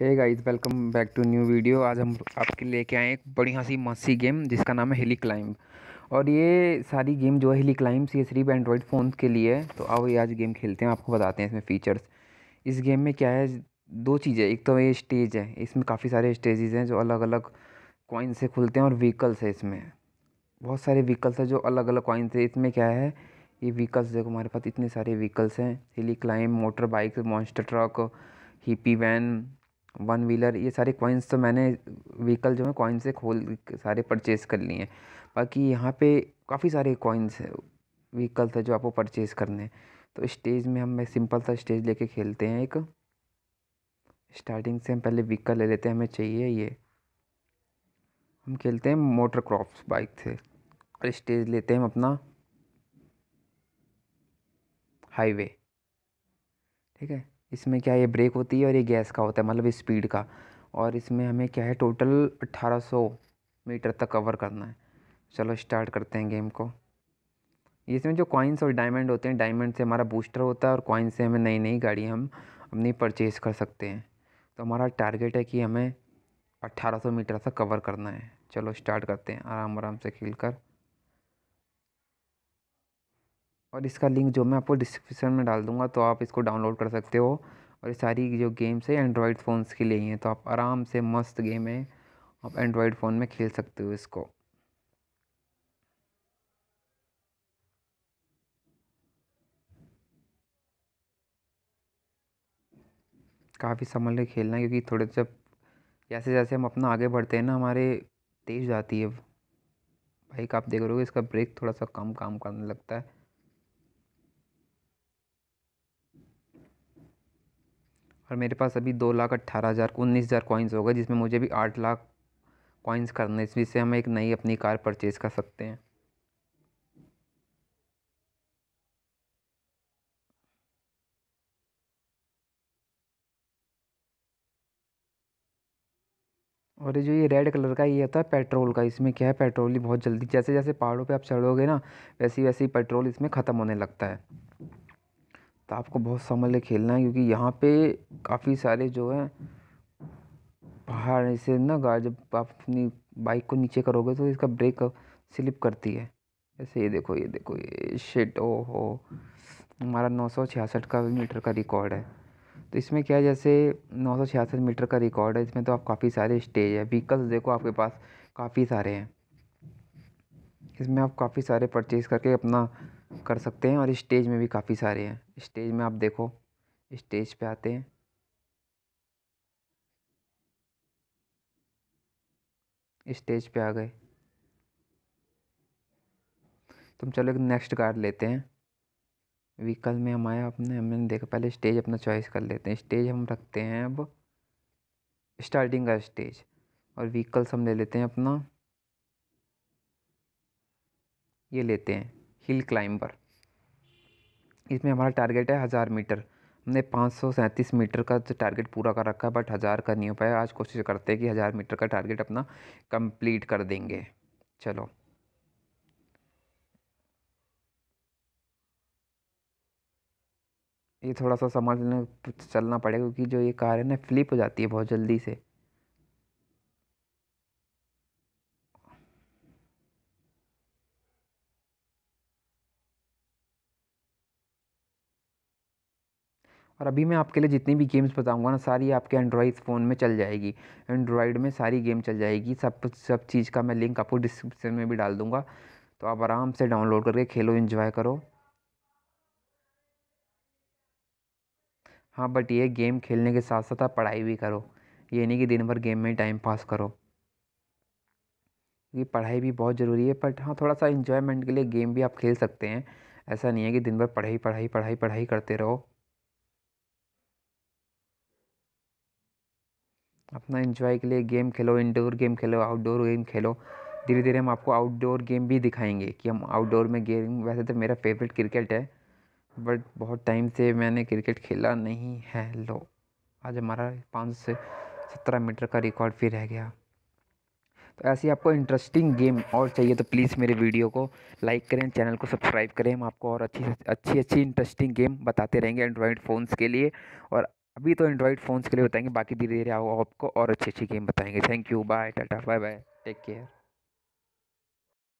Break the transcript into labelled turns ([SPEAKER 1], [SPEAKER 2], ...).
[SPEAKER 1] hey guys welcome back to new video आज हम आपके लेके आए एक बढ़िया सी मस्सी गेम जिसका नाम है हिली क्लाइंब और ये सारी गेम जो है हिली क्लाइंब ये सिर्फ एंड्रॉयड फ़ोन के लिए है तो आओ ये आज गेम खेलते हैं आपको बताते हैं इसमें फ़ीचर्स इस गेम में क्या है दो चीज़ें एक तो ये स्टेज है इसमें काफ़ी सारे स्टेजेज़ हैं जो अलग अलग कॉइन से खुलते हैं और व्हीकल्स है इसमें बहुत सारे व्हीकल्स हैं जो अलग अलग कॉइन से इसमें क्या है ये व्हीकल्स देखो हमारे पास इतने सारे व्हीकल्स हैं hilly climb motor bike monster truck hippie van one wheeler ये सारे कॉइन्स तो मैंने व्हीकल जो है कॉइन से खोल सारे परचेज़ कर लिए हैं बाकी यहाँ पे काफ़ी सारे कॉइन्स हैं व्हीकल थे जो आपको परचेज़ करने हैं तो स्टेज में हम सिंपल सा स्टेज लेके खेलते हैं एक स्टार्टिंग से हम पहले व्हीकल ले लेते हैं हमें चाहिए ये हम खेलते हैं मोटर क्रॉप्स बाइक से और स्टेज लेते हैं हम अपना हाईवे ठीक है इसमें क्या ये ब्रेक होती है और ये गैस का होता है मतलब स्पीड का और इसमें हमें क्या है टोटल 1800 मीटर तक कवर करना है चलो स्टार्ट करते हैं गेम को इसमें जो कॉइन्स और डायमंड होते हैं डायमंड से हमारा बूस्टर होता है और कॉइन से हमें नई नई गाड़ी हम अपनी परचेज़ कर सकते हैं तो हमारा टारगेट है कि हमें 1800 मीटर तक कवर करना है चलो स्टार्ट करते हैं आराम आराम से खेल कर और इसका लिंक जो मैं आपको डिस्क्रिप्शन में डाल दूँगा तो आप इसको डाउनलोड कर सकते हो और ये सारी जो गेम्स है एंड्रॉयड फ़ोन्स के लिए ही हैं तो आप आराम से मस्त गेम है आप एंड्रॉयड फ़ोन में खेल सकते हो इसको काफ़ी संभल के खेलना क्योंकि थोड़े जब जैसे जैसे हम अपना आगे बढ़ते हैं ना हमारे तेज जाती है बाइक आप देख रहे हो इसका ब्रेक थोड़ा सा कम काम करने लगता है और मेरे पास अभी दो लाख अट्ठारह हज़ार उन्नीस हज़ार कॉइन्स हो गए जिसमें मुझे भी आठ लाख कॉइन्स करने से हम एक नई अपनी कार परचेज़ कर सकते हैं और ये जो ये रेड कलर का ये होता है पेट्रोल का इसमें क्या है पेट्रोल ही बहुत जल्दी जैसे जैसे पहाड़ों पे आप चढ़ोगे ना वैसे वैसे ही पेट्रोल इसमें ख़त्म होने लगता है तो आपको बहुत संभल के खेलना है क्योंकि यहाँ पे काफ़ी सारे जो हैं पहाड़ से ना गा जब आप अपनी बाइक को नीचे करोगे तो इसका ब्रेक स्लिप करती है ऐसे ये देखो ये देखो ये शेट ओ हो हमारा नौ सौ छियासठ का मीटर का रिकॉर्ड है तो इसमें क्या है जैसे नौ सौ छियासठ मीटर का रिकॉर्ड है इसमें तो आप काफ़ी सारे स्टेज है व्हीकल्स देखो आपके पास काफ़ी सारे हैं इसमें आप काफ़ी सारे परचेज़ करके अपना कर सकते हैं और स्टेज में भी काफ़ी सारे हैं स्टेज में आप देखो स्टेज पे आते हैं स्टेज पे आ गए तुम चलो एक नेक्स्ट कार्ड लेते हैं व्हीकल में हम आए अपने हमने देखा पहले स्टेज अपना चॉइस कर लेते हैं स्टेज हम रखते हैं अब स्टार्टिंग का स्टेज और व्हीकल्स हम ले लेते हैं अपना ये लेते हैं हिल क्लाइंबर इसमें हमारा टारगेट है हज़ार मीटर हमने पाँच मीटर का जो टारगेट पूरा कर रखा है बट हज़ार का नहीं हो पाया आज कोशिश करते हैं कि हज़ार मीटर का टारगेट अपना कंप्लीट कर देंगे चलो ये थोड़ा सा समझ चलना पड़ेगा क्योंकि जो ये कार है ना फ्लिप हो जाती है बहुत जल्दी से और अभी मैं आपके लिए जितनी भी गेम्स बताऊंगा ना सारी आपके एंड्रॉइड फ़ोन में चल जाएगी एंड्रॉयड में सारी गेम चल जाएगी सब सब चीज़ का मैं लिंक आपको डिस्क्रिप्शन में भी डाल दूँगा तो आप आराम से डाउनलोड करके खेलो इन्जॉय करो हाँ बट ये गेम खेलने के साथ साथ आप पढ़ाई भी करो ये नहीं कि दिन भर गेम में टाइम पास करो ये पढ़ाई भी बहुत ज़रूरी है बट हाँ थोड़ा सा इन्जॉयमेंट के लिए गेम भी आप खेल सकते हैं ऐसा नहीं है कि दिन भर पढ़ाई पढ़ाई पढ़ाई पढ़ाई करते रहो अपना इन्जॉय के लिए गेम खेलो इंडोर गेम खेलो आउटडोर गेम खेलो धीरे धीरे हम आपको आउटडोर गेम भी दिखाएंगे कि हम आउटडोर में गेम वैसे तो मेरा फेवरेट क्रिकेट है बट बहुत टाइम से मैंने क्रिकेट खेला नहीं है लो आज हमारा पाँच से सत्रह मीटर का रिकॉर्ड फिर रह गया तो ऐसी आपको इंटरेस्टिंग गेम और चाहिए तो प्लीज़ मेरे वीडियो को लाइक करें चैनल को सब्सक्राइब करें हम आपको और अच्छी अच्छी अच्छी इंटरेस्टिंग गेम बताते रहेंगे एंड्रॉयड फ़ोन्स के लिए और अभी तो एंड्रॉइड फ़ोन्स के लिए बताएंगे बाकी धीरे धीरे आओ आपको और अच्छी अच्छी गेम बताएंगे thank you bye tata bye bye take care